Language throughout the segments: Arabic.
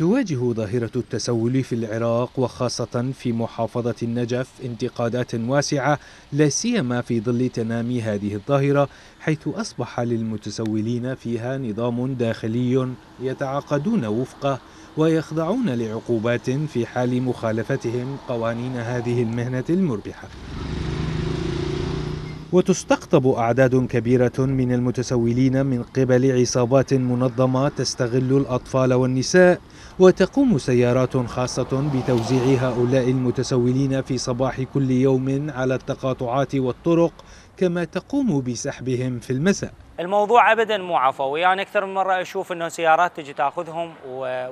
تواجه ظاهرة التسول في العراق وخاصة في محافظة النجف انتقادات واسعة لا سيما في ظل تنامي هذه الظاهرة حيث أصبح للمتسولين فيها نظام داخلي يتعاقدون وفقه ويخضعون لعقوبات في حال مخالفتهم قوانين هذه المهنة المربحة وتستقطب أعداد كبيرة من المتسولين من قبل عصابات منظمة تستغل الأطفال والنساء وتقوم سيارات خاصة بتوزيع هؤلاء المتسولين في صباح كل يوم على التقاطعات والطرق كما تقوم بسحبهم في المساء الموضوع ابدا مو عفوي يعني اكثر من مره اشوف انه سيارات تجي تاخذهم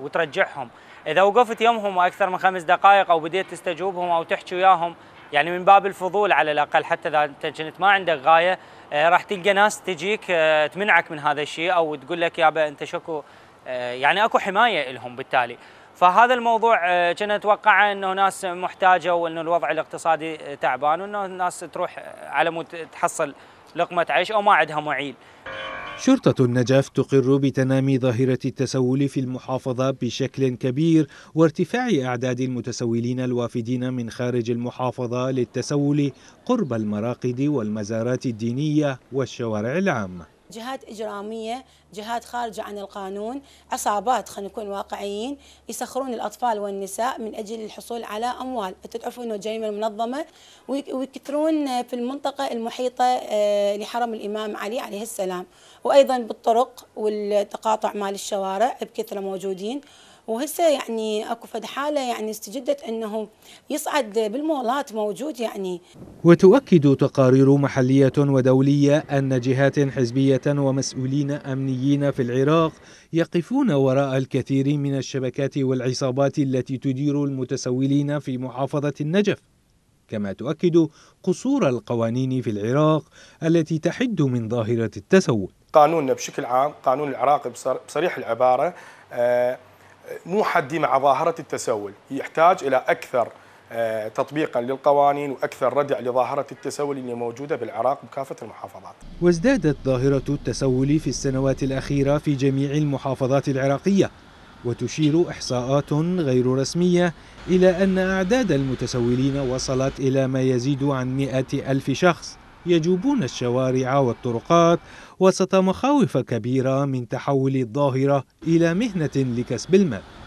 وترجعهم اذا وقفت يمهم اكثر من خمس دقائق او بديت تستجوبهم او تحكي وياهم يعني من باب الفضول على الاقل حتى اذا انت كنت ما عندك غايه آه، راح تلقى ناس تجيك آه، تمنعك من هذا الشيء او تقول لك يابا انت شكو آه، يعني اكو حمايه لهم بالتالي فهذا الموضوع كنا نتوقع انه ناس محتاجه وانه الوضع الاقتصادي تعبان وانه الناس تروح على مود تحصل لقمه عيش او ما عندها معيل شرطة النجف تقر بتنامي ظاهرة التسول في المحافظة بشكل كبير وارتفاع أعداد المتسولين الوافدين من خارج المحافظة للتسول قرب المراقد والمزارات الدينية والشوارع العامة جهات إجرامية جهات خارجة عن القانون عصابات خلينا نكون واقعيين يسخرون الأطفال والنساء من أجل الحصول على أموال تعرفوا أنه جريمة منظمة ويكثرون في المنطقة المحيطة آه، لحرم الإمام علي عليه السلام وأيضا بالطرق والتقاطع مال الشوارع بكثرة موجودين وهسه يعني اكو فد حاله يعني استجدت انه يصعد بالمولات موجود يعني وتؤكد تقارير محليه ودوليه ان جهات حزبيه ومسؤولين امنيين في العراق يقفون وراء الكثير من الشبكات والعصابات التي تدير المتسولين في محافظه النجف كما تؤكد قصور القوانين في العراق التي تحد من ظاهره التسول قانوننا بشكل عام قانون العراقي بصريح العباره آه، مو حدي مع ظاهرة التسول يحتاج إلى أكثر آه، تطبيقا للقوانين واكثر ردع لظاهره التسول اللي موجوده بالعراق بكافه المحافظات. وازدادت ظاهره التسول في السنوات الاخيره في جميع المحافظات العراقيه وتشير احصاءات غير رسميه الى ان اعداد المتسولين وصلت الى ما يزيد عن مئة الف شخص. يجوبون الشوارع والطرقات وسط مخاوف كبيرة من تحول الظاهرة إلى مهنة لكسب المال